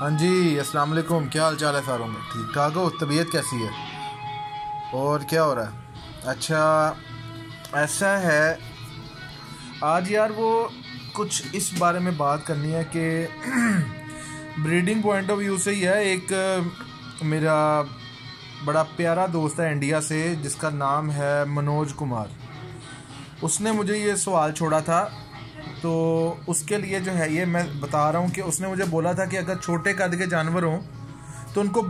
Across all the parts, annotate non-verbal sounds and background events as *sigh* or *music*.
हाँ जी अस्सलाम वालेकुम क्या हाल चाल है सारों में ठीक ठाक हो तबीयत कैसी है और क्या हो रहा है अच्छा ऐसा है आज यार वो कुछ इस बारे में बात करनी है कि ब्रीडिंग पॉइंट ऑफ व्यू से ही है एक मेरा बड़ा प्यारा दोस्त है इंडिया से जिसका नाम है मनोज कुमार उसने मुझे ये सवाल छोड़ा था तो उसके लिए जो है ये मैं बता रहा हूँ कि उसने मुझे बोला था कि अगर छोटे कद के जानवर हों तो उनको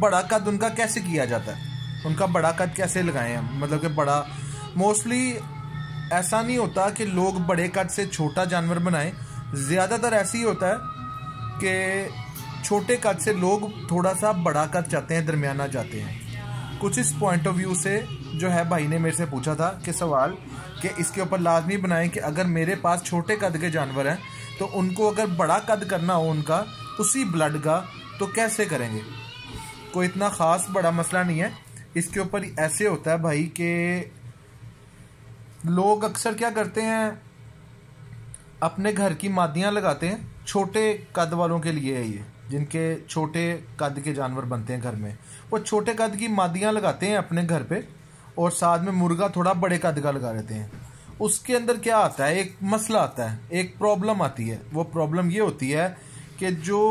बड़ा कद उनका कैसे किया जाता है उनका बड़ा कद कैसे लगाएं हम मतलब कि बड़ा मोस्टली ऐसा नहीं होता कि लोग बड़े कद से छोटा जानवर बनाएं ज़्यादातर ऐसे ही होता है कि छोटे कद से लोग थोड़ा सा बड़ा कद चाहते हैं दरमियाना चाहते हैं कुछ इस पॉइंट ऑफ व्यू से जो है भाई ने मेरे से पूछा था कि सवाल कि इसके ऊपर लाजमी बनाएं कि अगर मेरे पास छोटे कद के जानवर हैं तो उनको अगर बड़ा कद करना हो उनका उसी ब्लड का तो कैसे करेंगे कोई इतना ख़ास बड़ा मसला नहीं है इसके ऊपर ऐसे होता है भाई कि लोग अक्सर क्या करते हैं अपने घर की मादियाँ लगाते हैं छोटे कद वालों के लिए है ये जिनके छोटे कद के जानवर बनते हैं घर में वो छोटे कद की मादियाँ लगाते हैं अपने घर पे और साथ में मुर्गा थोड़ा बड़े कद का लगा लेते हैं उसके अंदर क्या आता है एक मसला आता है एक प्रॉब्लम आती है वो प्रॉब्लम ये होती है कि जो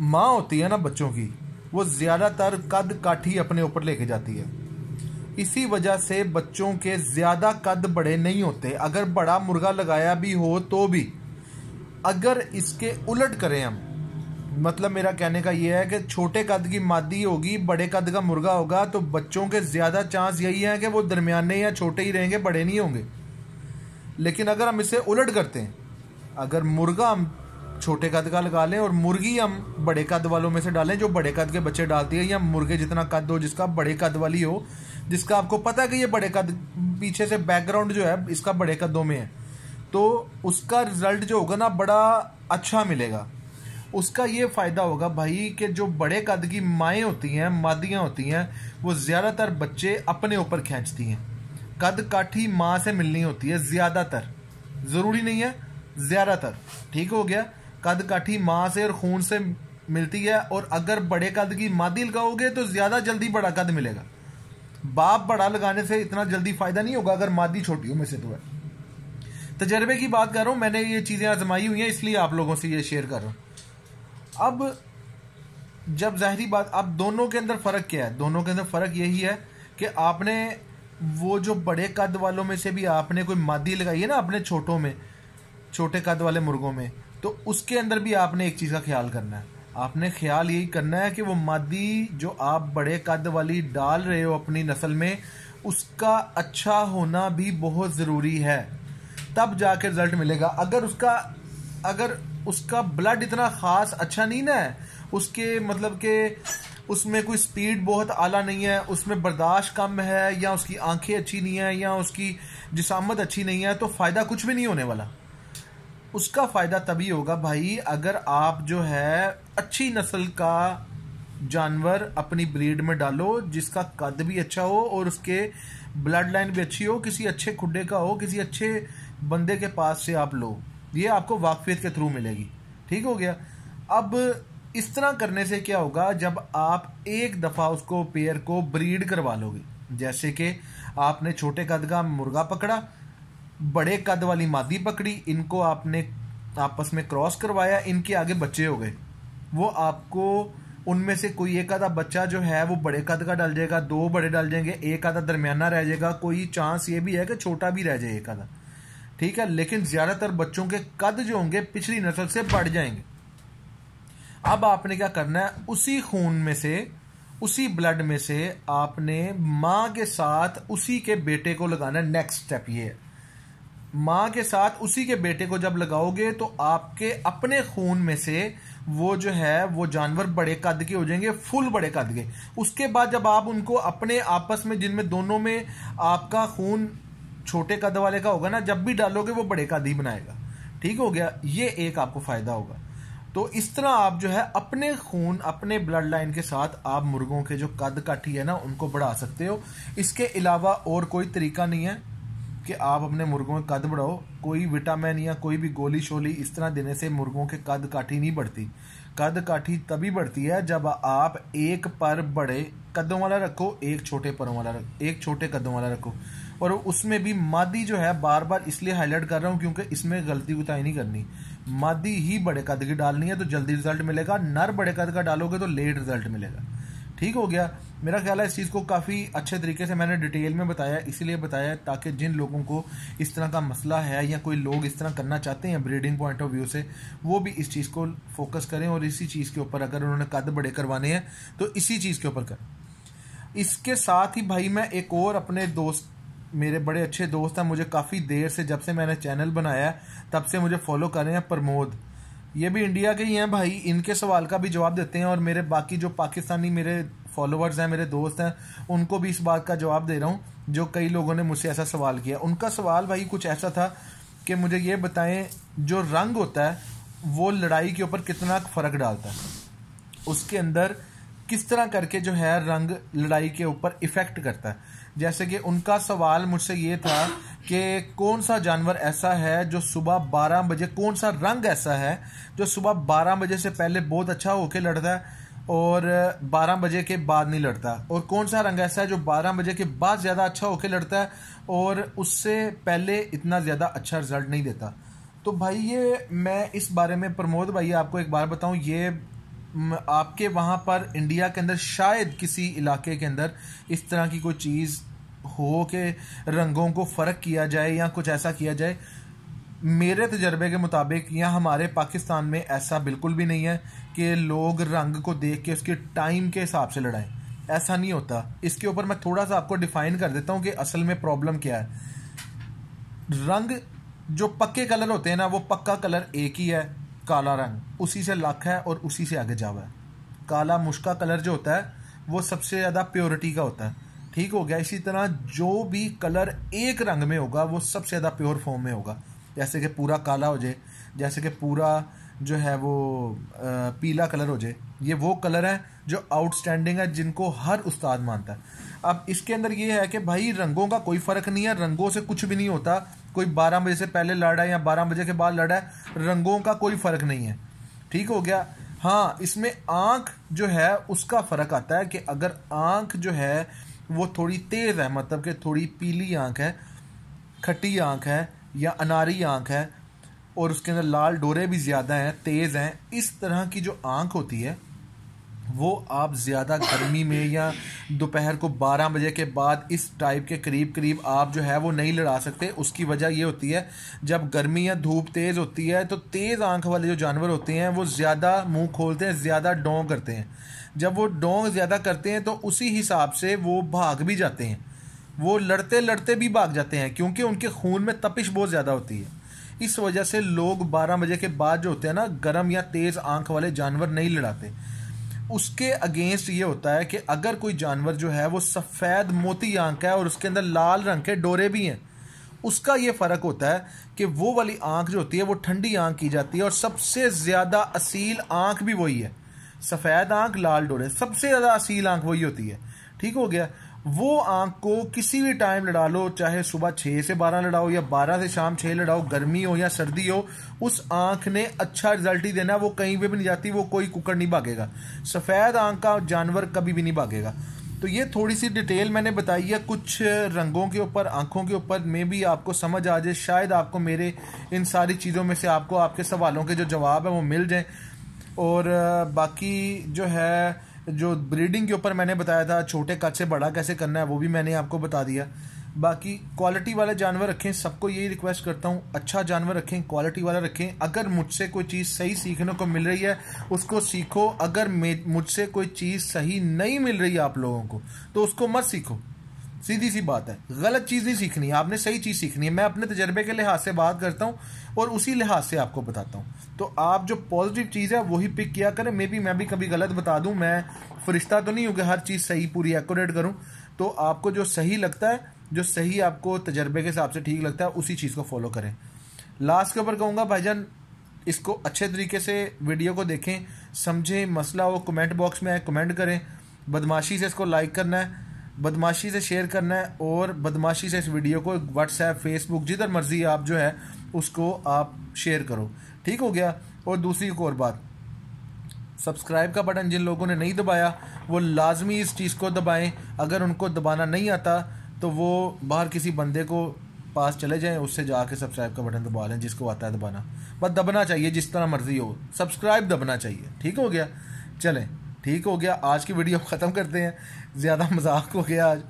माँ होती है ना बच्चों की वो ज़्यादातर कद काठी अपने ऊपर लेके जाती है इसी वजह से बच्चों के ज़्यादा कद बड़े नहीं होते अगर बड़ा मुर्गा लगाया भी हो तो भी अगर इसके उलट करें हम मतलब मेरा कहने का ये है कि छोटे कद की मादी होगी बड़े कद का मुर्गा होगा तो बच्चों के ज़्यादा चांस यही है कि वो दरमियाने या छोटे ही रहेंगे बड़े नहीं होंगे लेकिन अगर हम इसे उलट करते हैं अगर मुर्गा हम छोटे कद का लगा लें और मुर्गी हम बड़े कद वालों में से डालें जो बड़े कद के बच्चे डालती है या मुर्गे जितना कद हो जिसका बड़े कद वाली हो जिसका आपको पता है कि ये बड़े कद पीछे से बैकग्राउंड जो है इसका बड़े कदों में है तो उसका रिजल्ट जो होगा ना बड़ा अच्छा मिलेगा उसका ये फ़ायदा होगा भाई कि जो बड़े कद की माएँ होती हैं मादियाँ होती हैं वो ज़्यादातर बच्चे अपने ऊपर खींचती हैं कद काठी माँ से मिलनी होती है ज़्यादातर ज़रूरी नहीं है ज़्यादातर ठीक हो गया कद काठी माँ से और खून से मिलती है और अगर बड़े कद की मादी लगाओगे तो ज़्यादा जल्दी बड़ा कद मिलेगा बाप बड़ा लगाने से इतना जल्दी फ़ायदा नहीं होगा अगर मादी छोटी हो में से तो है तजर्बे की बात कर रहा हूँ मैंने ये चीज़ें आजमाई हुई हैं इसलिए आप लोगों से ये शेयर कर रहा हूं अब जब जाहरी बात अब दोनों के अंदर फ़र्क क्या है दोनों के अंदर फ़र्क यही है कि आपने वो जो बड़े कद वालों में से भी आपने कोई मादी लगाई है ना अपने छोटों में छोटे कद वाले मुर्गों में तो उसके अंदर भी आपने एक चीज़ का ख्याल करना है आपने ख्याल यही करना है कि वो मादी जो आप बड़े कद वाली डाल रहे हो अपनी नस्ल में उसका अच्छा होना भी बहुत ज़रूरी है तब जाके रिजल्ट मिलेगा अगर उसका अगर उसका ब्लड इतना खास अच्छा नहीं ना है उसके मतलब के उसमें कोई स्पीड बहुत आला नहीं है उसमें बर्दाश्त कम है या उसकी आंखें अच्छी नहीं है या उसकी जिसामत अच्छी नहीं है तो फ़ायदा कुछ भी नहीं होने वाला उसका फ़ायदा तभी होगा भाई अगर आप जो है अच्छी नस्ल का जानवर अपनी ब्रीड में डालो जिसका कद भी अच्छा हो और उसके ब्लड लाइन भी अच्छी हो किसी अच्छे खुडे का हो किसी अच्छे बंदे के पास से आप लो ये आपको वाकफियत के थ्रू मिलेगी ठीक हो गया अब इस तरह करने से क्या होगा जब आप एक दफ़ा उसको पेयर को ब्रीड करवा लोगे जैसे कि आपने छोटे कद का मुर्गा पकड़ा बड़े कद वाली मादी पकड़ी इनको आपने आपस में क्रॉस करवाया इनके आगे बच्चे हो गए वो आपको उनमें से कोई एक आधा बच्चा जो है वो बड़े कद का डल जाएगा दो बड़े डल जाएंगे एक आधा दरमियाना रह जाएगा कोई चांस ये भी है कि छोटा भी रह जाए एक आधा ठीक है लेकिन ज़्यादातर बच्चों के कद जो होंगे पिछली नस्ल से बढ़ जाएंगे अब आपने क्या करना है उसी खून में से उसी ब्लड में से आपने माँ के साथ उसी के बेटे को लगाना नेक्स्ट स्टेप ये है माँ के साथ उसी के बेटे को जब लगाओगे तो आपके अपने खून में से वो जो है वो जानवर बड़े कद के हो जाएंगे फुल बड़े कद के उसके बाद जब आप उनको अपने आपस में जिनमें दोनों में आपका खून छोटे कद वाले का होगा ना जब भी डालोगे वो बड़े कद ही बनाएगा ठीक हो गया ये एक आपको फायदा होगा तो इस तरह आप जो है अपने खून अपने ब्लड लाइन के साथ आप मुर्गों के जो कद काठी है ना उनको बढ़ा सकते हो इसके अलावा और कोई तरीका नहीं है कि आप अपने मुर्गों के कद बढ़ाओ कोई विटामिन या कोई भी गोली शोली इस तरह देने से मुर्गों के कद काठी नहीं बढ़ती कद काठी तभी बढ़ती है जब आप एक पर बड़े कदों वाला रखो एक छोटे परों वाला रखो एक छोटे कदों वाला रखो और उसमें भी मादी जो है बार बार इसलिए हाईलाइट कर रहा हूं क्योंकि इसमें गलती कुताई नहीं करनी मादी ही बड़े कद की डालनी है तो जल्दी रिजल्ट मिलेगा नर बड़े कद का डालोगे तो लेट रिजल्ट मिलेगा ठीक हो गया मेरा ख्याल है इस चीज़ को काफ़ी अच्छे तरीके से मैंने डिटेल में बताया इसीलिए बताया ताकि जिन लोगों को इस तरह का मसला है या कोई लोग इस तरह करना चाहते हैं ब्रीडिंग पॉइंट ऑफ व्यू से वो भी इस चीज़ को फोकस करें और इसी चीज़ के ऊपर अगर उन्होंने कद बड़े करवाने हैं तो इसी चीज़ के ऊपर करें इसके साथ ही भाई मैं एक और अपने दोस्त मेरे बड़े अच्छे दोस्त हैं मुझे काफ़ी देर से जब से मैंने चैनल बनाया तब से मुझे फॉलो कर रहे हैं प्रमोद ये भी इंडिया के ही हैं भाई इनके सवाल का भी जवाब देते हैं और मेरे बाकी जो पाकिस्तानी मेरे फॉलोअर्स हैं मेरे दोस्त हैं उनको भी इस बात का जवाब दे रहा हूँ जो कई लोगों ने मुझसे ऐसा सवाल किया उनका सवाल भाई कुछ ऐसा था कि मुझे ये बताएं जो रंग होता है वो लड़ाई के ऊपर कितना फ़र्क डालता है उसके अंदर किस तरह करके जो है रंग लड़ाई के ऊपर इफ़ेक्ट करता है जैसे कि उनका सवाल मुझसे ये था कि कौन सा जानवर ऐसा है जो सुबह 12 बजे कौन सा रंग ऐसा है जो सुबह 12 बजे से पहले बहुत अच्छा होके लड़ता है और 12 बजे के बाद नहीं लड़ता और कौन सा रंग ऐसा है जो 12 बजे के बाद ज़्यादा अच्छा होके लड़ता है और उससे पहले इतना ज़्यादा अच्छा रिजल्ट नहीं देता तो भाई ये मैं इस बारे में प्रमोद भाई आपको एक बार बताऊं ये आपके वहाँ पर इंडिया के अंदर शायद किसी इलाके के अंदर इस तरह की कोई चीज़ हो के रंगों को फ़र्क किया जाए या कुछ ऐसा किया जाए मेरे तजर्बे के मुताबिक या हमारे पाकिस्तान में ऐसा बिल्कुल भी नहीं है कि लोग रंग को देख के उसके टाइम के हिसाब से लड़ाएं ऐसा नहीं होता इसके ऊपर मैं थोड़ा सा आपको डिफाइन कर देता हूँ कि असल में प्रॉब्लम क्या है रंग जो पक्के कलर होते हैं ना वो पक्का कलर एक ही है काला रंग उसी से लक है और उसी से आगे जावा है काला मुश्का कलर जो होता है वो सबसे ज़्यादा प्योरिटी का होता है ठीक हो गया इसी तरह जो भी कलर एक रंग में होगा वो सबसे ज़्यादा प्योर फॉर्म में होगा जैसे कि पूरा काला हो जाए जैसे कि पूरा जो है वो आ, पीला कलर हो जाए ये वो कलर है जो आउटस्टैंडिंग है जिनको हर उस्ताद मानता है अब इसके अंदर ये है कि भाई रंगों का कोई फ़र्क नहीं है रंगों से कुछ भी नहीं होता कोई बारह बजे से पहले लड़ रहा है या बारह बजे के बाद लड़ रहा है रंगों का कोई फ़र्क नहीं है ठीक हो गया हाँ इसमें आँख जो है उसका फ़र्क आता है कि अगर आँख जो है वो थोड़ी तेज़ है मतलब कि थोड़ी पीली आँख है खट्टी आँख है या अनारी आँख है और उसके अंदर लाल डोरे भी ज़्यादा हैं तेज़ हैं इस तरह की जो आँख होती है वो आप ज़्यादा गर्मी में या दोपहर को 12 बजे के बाद इस टाइप के करीब करीब आप जो है वो नहीं लड़ा सकते उसकी वजह ये होती है जब गर्मी या धूप तेज़ होती है तो तेज़ आंख वाले जो जानवर होते हैं वो ज़्यादा मुंह खोलते हैं ज़्यादा डोंग करते हैं जब वो डोंग ज़्यादा करते हैं तो उसी हिसाब से वो भाग भी जाते हैं वो लड़ते लड़ते भी भाग जाते हैं क्योंकि उनके खून में तपिश बहुत ज़्यादा होती है इस वजह से लोग 12 बजे के बाद जो होते हैं ना गर्म या तेज़ आंख वाले जानवर नहीं लड़ाते उसके अगेंस्ट ये होता है कि अगर कोई जानवर जो है वो सफ़ेद मोती आंख का है और उसके अंदर लाल रंग के डोरे भी हैं उसका ये फ़र्क होता है कि वो वाली आंख जो होती है वो ठंडी आंख की जाती है और सबसे ज़्यादा असील आंख भी वही है सफ़ेद आंख लाल डोरे सबसे ज़्यादा असील आंख वही होती है ठीक हो गया वो आंख को किसी भी टाइम लड़ा लो चाहे सुबह छह से बारह लड़ाओ या बारह से शाम छः लड़ाओ गर्मी हो या सर्दी हो उस आंख ने अच्छा रिजल्ट ही देना वो कहीं पे भी नहीं जाती वो कोई कुकर नहीं भागेगा सफ़ेद आंख का जानवर कभी भी नहीं भागेगा तो ये थोड़ी सी डिटेल मैंने बताई है कुछ रंगों के ऊपर आंखों के ऊपर में भी आपको समझ आ जाए शायद आपको मेरे इन सारी चीज़ों में से आपको आपके सवालों के जो जवाब है वो मिल जाए और बाकी जो है जो ब्रीडिंग के ऊपर मैंने बताया था छोटे कद से बड़ा कैसे करना है वो भी मैंने आपको बता दिया बाकी क्वालिटी वाले जानवर रखें सबको यही रिक्वेस्ट करता हूँ अच्छा जानवर रखें क्वालिटी वाला रखें अगर मुझसे कोई चीज़ सही सीखने को मिल रही है उसको सीखो अगर मुझसे कोई चीज़ सही नहीं मिल रही आप लोगों को तो उसको मत सीखो सीधी सी बात है गलत चीज़ नहीं सीखनी है आपने सही चीज़ सीखनी है मैं अपने तजर्बे के लिहाज से बात करता हूँ और उसी लिहाज से आपको बताता हूँ तो आप जो पॉजिटिव चीज़ है वही पिक किया करें मे बी मैं भी कभी गलत बता दू मैं फरिश्ता तो नहीं हूँ कि हर चीज़ सही पूरी एकट करूँ तो आपको जो सही लगता है जो सही आपको तजर्बे के हिसाब से ठीक लगता है उसी चीज़ को फॉलो करें लास्ट के ऊपर कहूंगा भाईजान इसको अच्छे तरीके से वीडियो को देखें समझें मसला वो कमेंट बॉक्स में कमेंट करें बदमाशी से इसको लाइक करना है बदमाशी से शेयर करना है और बदमाशी से इस वीडियो को व्हाट्सएप फेसबुक जिधर मर्जी आप जो है उसको आप शेयर करो ठीक हो गया और दूसरी एक और बात सब्सक्राइब का बटन जिन लोगों ने नहीं दबाया वो लाजमी इस चीज़ को दबाएं अगर उनको दबाना नहीं आता तो वो बाहर किसी बंदे को पास चले जाएं उससे जाके सब्सक्राइब का बटन दबा लें जिसको आता है दबाना बस दबना चाहिए जिस तरह मर्जी हो सब्सक्राइब दबना चाहिए ठीक हो गया चलें ठीक हो गया आज की वीडियो ख़त्म करते हैं ज़्यादा मजाक हो गया आज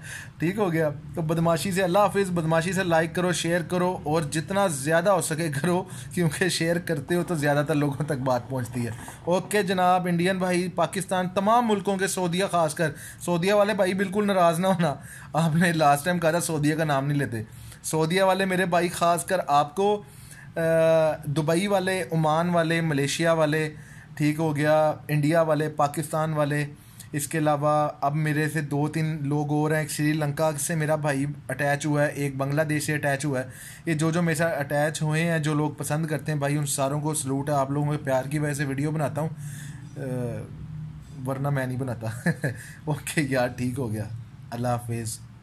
ठीक हो गया तो बदमाशी से अल्लाह हाफिज़ बदमाशी से लाइक करो शेयर करो और जितना ज़्यादा हो सके करो क्योंकि शेयर करते हो तो ज़्यादातर लोगों तक बात पहुंचती है ओके जनाब इंडियन भाई पाकिस्तान तमाम मुल्कों के सऊदिया खासकर सऊदिया वाले भाई बिल्कुल नाराज़ ना होना आपने लास्ट टाइम कहा था सऊदिया का नाम नहीं लेते सऊदिया वाले मेरे भाई खास कर आपको दुबई वाले ओमान वाले मलेशिया वाले ठीक हो गया इंडिया वाले पाकिस्तान वाले इसके अलावा अब मेरे से दो तीन लोग और हैं एक श्रीलंका से मेरा भाई अटैच हुआ है एक बांग्लादेश से अटैच हुआ है ये जो जो मेरे साथ अटैच हुए हैं जो लोग पसंद करते हैं भाई उन सारों को सलूट है आप लोगों के प्यार की वजह से वीडियो बनाता हूँ वरना मैं नहीं बनाता ओके *laughs* यार ठीक हो गया अल्लाह हाफिज़